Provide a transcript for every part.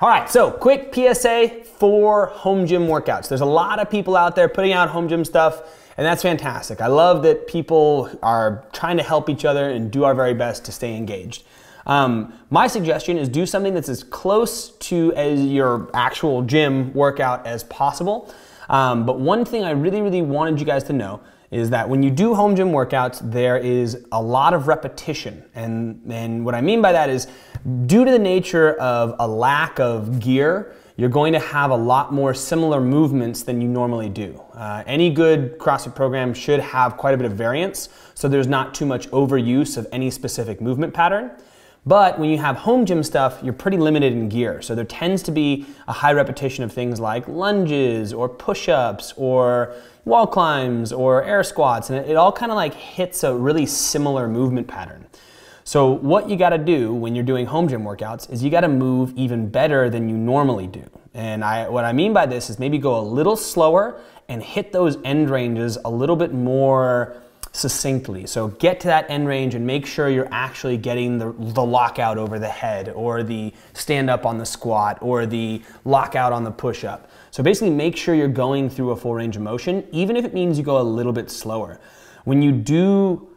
All right, so quick PSA for home gym workouts. There's a lot of people out there putting out home gym stuff. And that's fantastic. I love that people are trying to help each other and do our very best to stay engaged. Um, my suggestion is do something that's as close to as your actual gym workout as possible. Um, but one thing I really, really wanted you guys to know is that when you do home gym workouts, there is a lot of repetition. And, and what I mean by that is, due to the nature of a lack of gear, you're going to have a lot more similar movements than you normally do. Uh, any good CrossFit program should have quite a bit of variance, so there's not too much overuse of any specific movement pattern. But when you have home gym stuff, you're pretty limited in gear. So there tends to be a high repetition of things like lunges or push ups or wall climbs or air squats. And it, all kind of like hits a really similar movement pattern. So what you got to do when you're doing home gym workouts is you got to move even better than you normally do. And I, what I mean by this is maybe go a little slower and hit those end ranges a little bit more succinctly. So get to that end range and make sure you're actually getting the, the lockout over the head or the stand up on the squat or the lockout on the push up. So basically make sure you're going through a full range of motion, even if it means you go a little bit slower. When you do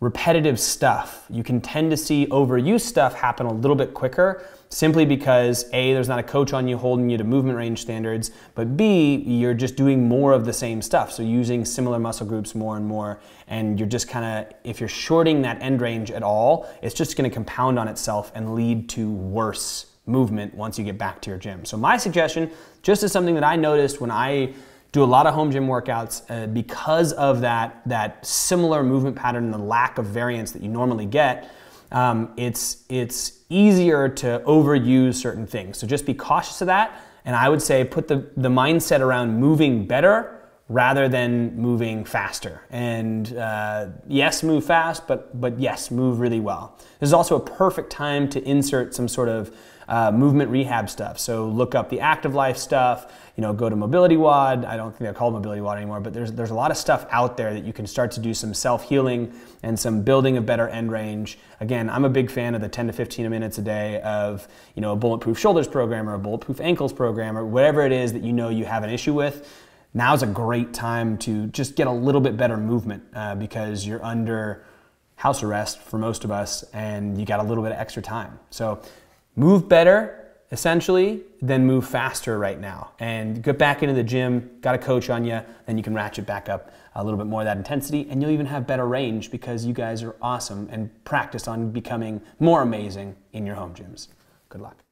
repetitive stuff. You can tend to see overuse stuff happen a little bit quicker simply because A, there's not a coach on you holding you to movement range standards, but B, you're just doing more of the same stuff. So using similar muscle groups more and more, and you're just kind of, if you're shorting that end range at all, it's just gonna compound on itself and lead to worse movement once you get back to your gym. So my suggestion, just as something that I noticed when I do a lot of home gym workouts uh, because of that, that similar movement pattern and the lack of variance that you normally get. Um, it's, it's easier to overuse certain things. So just be cautious of that. And I would say put the, the mindset around moving better rather than moving faster. And uh, yes, move fast, but, but yes, move really well. This is also a perfect time to insert some sort of uh, movement rehab stuff. So look up the active life stuff, you know, go to Mobility Wad. I don't think they're called Mobility Wad anymore, but there's, there's a lot of stuff out there that you can start to do some self-healing and some building of better end range. Again, I'm a big fan of the 10 to 15 minutes a day of, you know, a bulletproof shoulders program or a bulletproof ankles program or whatever it is that you know you have an issue with now's a great time to just get a little bit better movement uh, because you're under house arrest for most of us and you got a little bit of extra time. So move better essentially, then move faster right now and get back into the gym, got a coach on you, then you can ratchet back up a little bit more of that intensity and you'll even have better range because you guys are awesome and practice on becoming more amazing in your home gyms. Good luck.